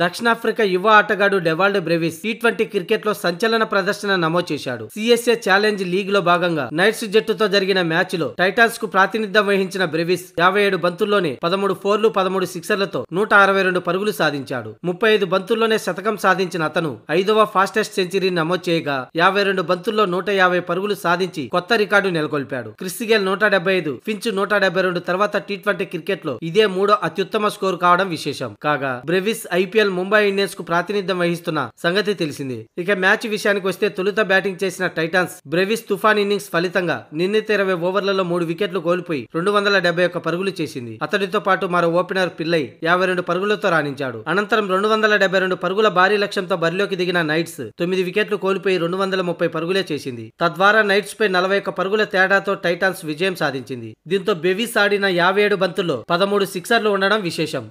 దక్షిణాఫ్రికా యువ ఆటగాడు Dewald Brevis T twenty cricket లో సంచలన ప్రదర్శన నమోదు చేశాడు సిఎస్ఏ ఛాలెంజ్ లీగ్ లో భాగంగా నైట్స్ జట్టుతో జరిగిన మ్యాచ్ లో టైటాన్స్ కు ప్రాతినిధ్యం వహించిన బ్రెవిస్ యాభై ఏడు బంతుల్లోనే పదమూడు ఫోర్లు పదమూడు సిక్సర్లతో నూట అరవై రెండు పరుగులు సాధించాడు ముప్పై ఐదు బంతుల్లోనే శతకం సాధించిన అతను ఐదవ ఫాస్టెస్ట్ సెంచరీ నమోదు చేయగా యాభై రెండు బంతుల్లో నూట యాభై పరుగులు సాధించి కొత్త రికార్డు నెలకొల్పాడు క్రిస్టిగేల్ నూట డెబ్బై ఐదు ఫించ్ నూట డెబ్బై రెండు తర్వాత టీ ట్వంటీ క్రికెట్ లో ఇదే మూడో అత్యుత్తమ స్కోర్ కావడం విశేషం కాగా Brevis IPL IPL Mumbai Indians కు ప్రాతినిధ్యం వహిస్తున్న సంగతి తెలిసింది ఇక మ్యాచ్ విషయానికి వస్తే తొలుత బ్యాటింగ్ చేసిన టైటాన్స్ బ్రెవిస్ తుఫాన్ ఇన్నింగ్స్ ఫలితంగా నిన్నీత ఇరవై ఓవర్లలో మూడు వికెట్లు కోల్పోయి రెండు వందల డెబ్బై ఒక్క పరుగులు చేసింది అతడితో పాటు మరో ఓపెనర్ పిల్లై యాభై రెండు పరుగులతో రాణించాడు అనంతరం రెండు వందల డెబ్బై రెండు పరుగుల భారీ లక్ష్యంతో బరిలోకి దిగిన నైట్స్ తొమ్మిది వికెట్లు కోల్పోయి రెండు వందల ముప్పై పరుగులే చేసింది తద్వారా నైట్స్ పై నలభై ఒక్క పరుగుల తేడాతో టైటాన్స్ విజయం సాధించింది దీంతో బెవిస్ ఆడిన యాభై ఏడు బంతుల్లో పదమూడు సిక్సర్లు ఉండడం విశేషం